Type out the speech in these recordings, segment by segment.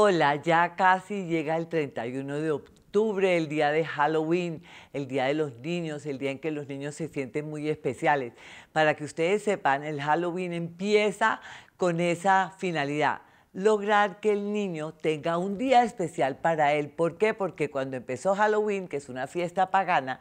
Hola, ya casi llega el 31 de octubre, el día de Halloween, el día de los niños, el día en que los niños se sienten muy especiales. Para que ustedes sepan, el Halloween empieza con esa finalidad, lograr que el niño tenga un día especial para él. ¿Por qué? Porque cuando empezó Halloween, que es una fiesta pagana,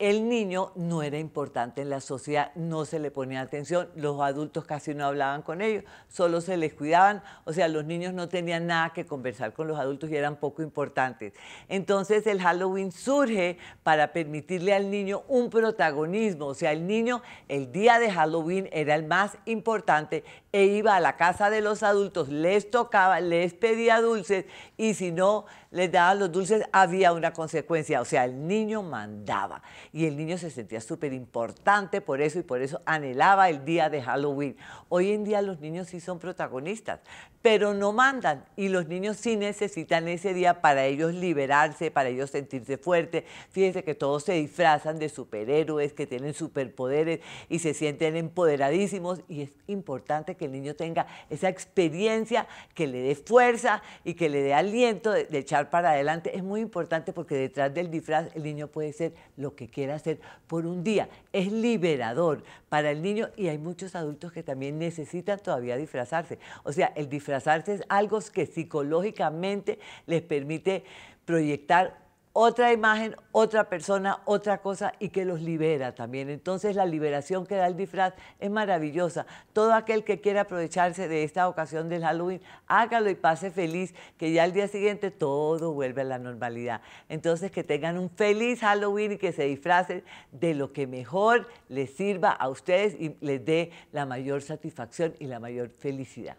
el niño no era importante en la sociedad, no se le ponía atención, los adultos casi no hablaban con ellos, solo se les cuidaban, o sea, los niños no tenían nada que conversar con los adultos y eran poco importantes. Entonces el Halloween surge para permitirle al niño un protagonismo, o sea, el niño el día de Halloween era el más importante e iba a la casa de los adultos, les tocaba, les pedía dulces y si no les daban los dulces había una consecuencia, o sea, el niño mandaba y el niño se sentía súper importante por eso y por eso anhelaba el día de Halloween. Hoy en día los niños sí son protagonistas, pero no mandan y los niños sí necesitan ese día para ellos liberarse, para ellos sentirse fuertes. Fíjense que todos se disfrazan de superhéroes, que tienen superpoderes y se sienten empoderadísimos y es importante que el niño tenga esa experiencia que le dé fuerza y que le dé aliento de, echar para adelante. Es muy importante porque detrás del disfraz el niño puede ser lo que quiera quiera hacer por un día. Es liberador para el niño y hay muchos adultos que también necesitan todavía disfrazarse. O sea, el disfrazarse es algo que psicológicamente les permite proyectar otra imagen, otra persona, otra cosa y que los libera también. Entonces la liberación que da el disfraz es maravillosa. Todo aquel que quiera aprovecharse de esta ocasión del Halloween, hágalo y pase feliz, que ya al día siguiente todo vuelve a la normalidad. Entonces que tengan un feliz Halloween y que se disfracen de lo que mejor les sirva a ustedes y les dé la mayor satisfacción y la mayor felicidad.